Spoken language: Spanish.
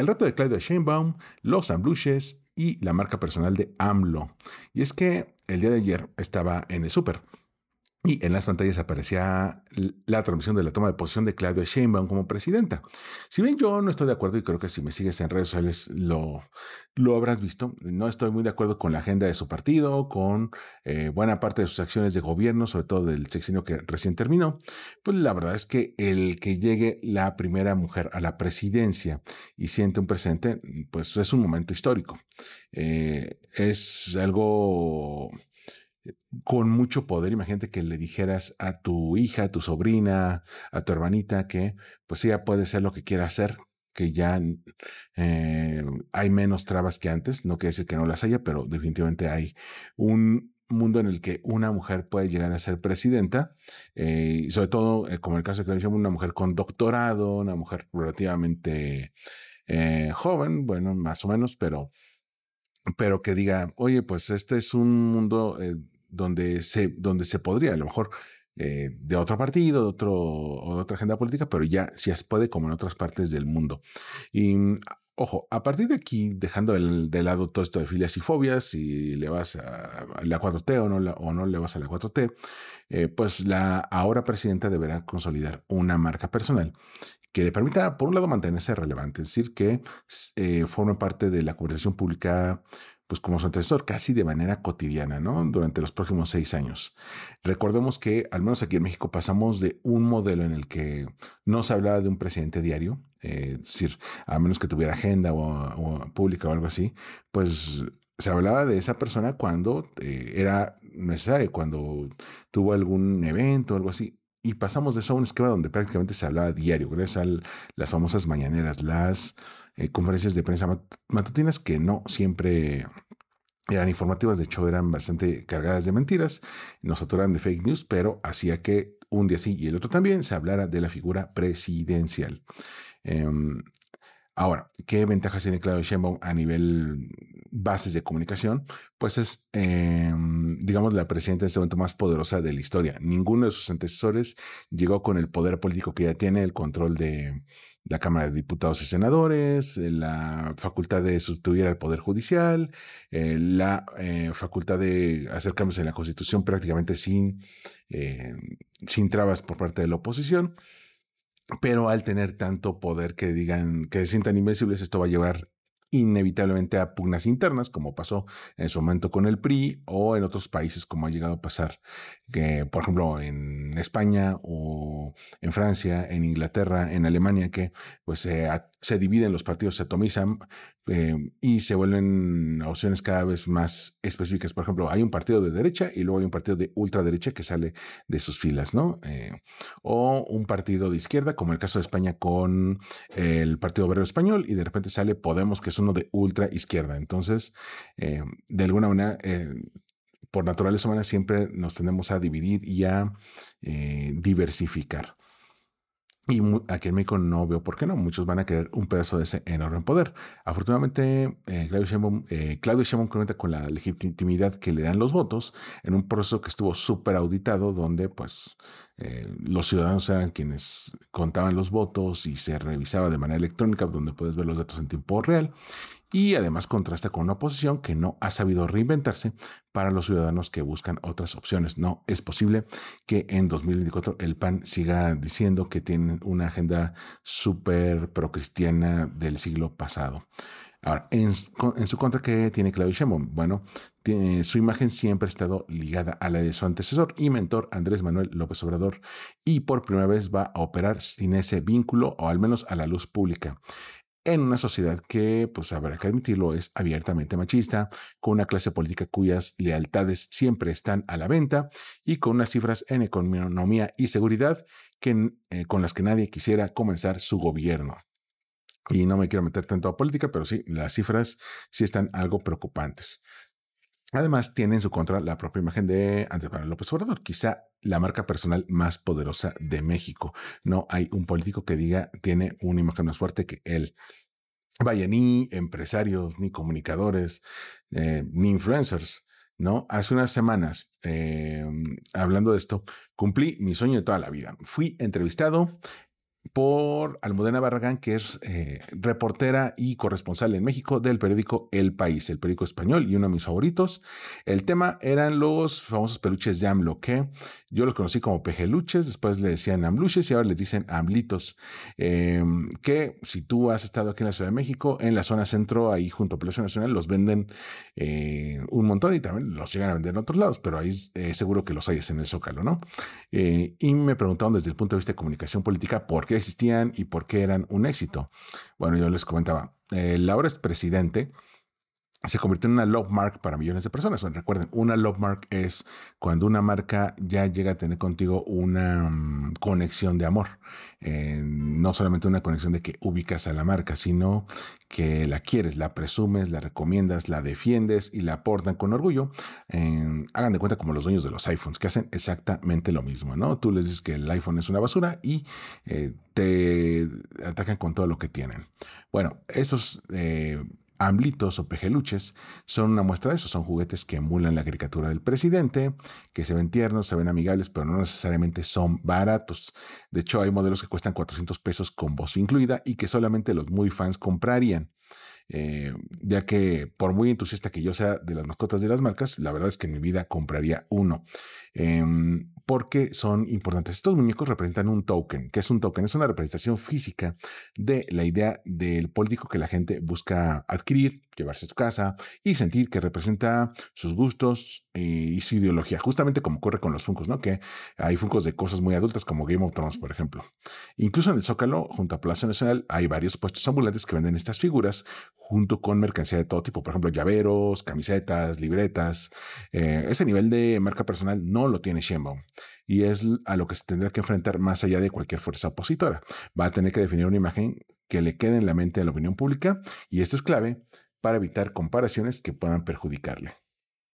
el reto de Claudia Sheinbaum, los ambluches y la marca personal de AMLO. Y es que el día de ayer estaba en el súper y en las pantallas aparecía la transmisión de la toma de posición de Claudia Sheinbaum como presidenta. Si bien yo no estoy de acuerdo y creo que si me sigues en redes sociales lo, lo habrás visto, no estoy muy de acuerdo con la agenda de su partido, con eh, buena parte de sus acciones de gobierno, sobre todo del sexenio que recién terminó, pues la verdad es que el que llegue la primera mujer a la presidencia y siente un presente, pues es un momento histórico. Eh, es algo con mucho poder. Imagínate que le dijeras a tu hija, a tu sobrina, a tu hermanita que pues ella puede ser lo que quiera hacer, que ya eh, hay menos trabas que antes. No quiere decir que no las haya, pero definitivamente hay un mundo en el que una mujer puede llegar a ser presidenta, eh, y sobre todo, eh, como el caso de Claudia una mujer con doctorado, una mujer relativamente joven, bueno, más o menos, pero pero que diga, oye, pues este es un mundo donde se, donde se podría, a lo mejor eh, de otro partido, de, otro, o de otra agenda política, pero ya, si se puede como en otras partes del mundo. Y mm, ojo, a partir de aquí, dejando de lado todo esto de filias y fobias, si le vas a, la 4T o no, o no le vas a la 4T, eh, pues la ahora presidenta deberá consolidar una marca personal que le permita, por un lado, mantenerse relevante, es decir, que eh, forme parte de la conversación pública pues como su antecesor, casi de manera cotidiana, ¿no? Durante los próximos seis años. Recordemos que, al menos aquí en México, pasamos de un modelo en el que no se hablaba de un presidente diario, eh, es decir, a menos que tuviera agenda o, pública o algo así, pues se hablaba de esa persona cuando eh, era necesario, cuando tuvo algún evento o algo así y pasamos de eso a un esquema donde prácticamente se hablaba diario, gracias a las famosas mañaneras, las eh, conferencias de prensa matutinas que no siempre eran informativas, de hecho eran bastante cargadas de mentiras, nos saturaban de fake news, pero hacía que un día sí y el otro también se hablara de la figura presidencial. Em, Ahora, ¿qué ventajas tiene Claudio Sheinbaum a nivel bases de comunicación? Pues es, em, digamos, la presidenta en este momento más poderosa de la historia. Ninguno de sus antecesores llegó con el poder político que ya tiene, el control de la Cámara de Diputados y Senadores, eh, la facultad de sustituir al Poder Judicial, eh, la eh, facultad de hacer cambios en la Constitución prácticamente sin, sin trabas por parte de la oposición pero al tener tanto poder que digan que se sientan invencibles, esto va a llevar inevitablemente a pugnas internas, como pasó en su momento con el PRI o en otros países, como ha llegado a pasar, que, eh, por ejemplo, en España o en Francia, en Inglaterra, en Alemania, que pues ha se dividen los partidos, se atomizan em, y se vuelven opciones cada vez más específicas. Por ejemplo, hay un partido de derecha y luego hay un partido de ultraderecha que sale de sus filas, ¿no? Eh, o un partido de izquierda, como el caso de España con el Partido Obrero Español, y de repente sale Podemos, que es uno de ultra izquierda. Entonces, eh, de alguna manera, eh, por naturaleza humana siempre nos tendemos a dividir y a diversificar. Y aquí en México no veo por qué no. Muchos van a querer un pedazo de ese enorme poder. Afortunadamente, eh, Claudio, Shemon eh, cuenta con la legitimidad que le dan los votos en un proceso que estuvo súper auditado, donde pues eh, los ciudadanos eran quienes contaban los votos y se revisaba de manera electrónica, donde puedes ver los datos en tiempo real y además contrasta con una oposición que no ha sabido reinventarse para los ciudadanos que buscan otras opciones. No es posible que en 2024 el PAN siga diciendo que tienen una agenda súper procristiana del siglo pasado. Ahora, en, su contra, ¿qué tiene Claudio Sheinbaum? Bueno, su imagen siempre ha estado ligada a la de su antecesor y mentor Andrés Manuel López Obrador y por primera vez va a operar sin ese vínculo o al menos a la luz pública en una sociedad que, pues habrá que admitirlo, es abiertamente machista, con una clase política cuyas lealtades siempre están a la venta y con unas cifras en economía y seguridad que, eh, con las que nadie quisiera comenzar su gobierno. Y no me quiero meter tanto a política, pero sí, las cifras sí están algo preocupantes. Además, tiene en su contra la propia imagen de Andrés Manuel López Obrador, quizá la marca personal más poderosa de México. No hay un político que diga tiene una imagen más fuerte que él. Vaya, ni empresarios, ni comunicadores, eh, ni influencers. ¿no? Hace unas semanas, em, hablando de esto, cumplí mi sueño de toda la vida. Fui entrevistado por Almudena Barragán, que es eh, reportera y corresponsal en México del periódico El País, el periódico español y uno de mis favoritos. El tema eran los famosos peluches de AMLO, que yo los conocí como pejeluches, después le decían AMLuches y ahora les dicen AMLitos, eh, que si tú has estado aquí en la Ciudad de México, en la zona centro, ahí junto a Palacio Nacional, los venden eh, un montón y también los llegan a vender en otros lados, pero ahí seguro que los hayas en el Zócalo, ¿no? y me preguntaron desde el punto de vista de comunicación política por existían y por qué eran un éxito. Bueno, yo les comentaba, el eh, es presidente se convirtió en una love mark para millones de personas. Recuerden, una love mark es cuando una marca ya llega a tener contigo una mm, conexión de amor. Eh, no solamente una conexión de que ubicas a la marca, sino que la quieres, la presumes, la recomiendas, la defiendes y la aportan con orgullo. hagan de cuenta como los dueños de los iPhones, que hacen exactamente lo mismo, ¿no? Tú les dices que el iPhone es una basura y eh, te atacan con todo lo que tienen. Bueno, esos eh, Amblitos o pejeluches son una muestra de eso, son juguetes que emulan la caricatura del presidente, que se ven tiernos, se ven amigables, pero no necesariamente son baratos. De hecho, hay modelos que cuestan 400 pesos con voz incluida y que solamente los muy fans comprarían. Eh, ya que por muy entusiasta que yo sea de las mascotas de las marcas, la verdad es que en mi vida compraría uno. Em, porque son importantes. Estos muñecos representan un token. que es un token? Es una representación física de la idea del político que la gente busca adquirir, llevarse a su casa y sentir que representa sus gustos eh, y su ideología, justamente como ocurre con los Funcos, ¿no? Que hay Funcos de cosas muy adultas como Game of Thrones, por ejemplo. Incluso en el Zócalo, junto a Plaza Nacional, hay varios puestos ambulantes que venden estas figuras junto con mercancía de todo tipo, por ejemplo, llaveros, camisetas, libretas. Eh, ese nivel de marca personal no lo tiene Shenbaum y es a lo que se tendrá que enfrentar más allá de cualquier fuerza opositora. Va a tener que definir una imagen que le quede en la mente de la opinión pública y esto es clave para evitar comparaciones que puedan perjudicarle.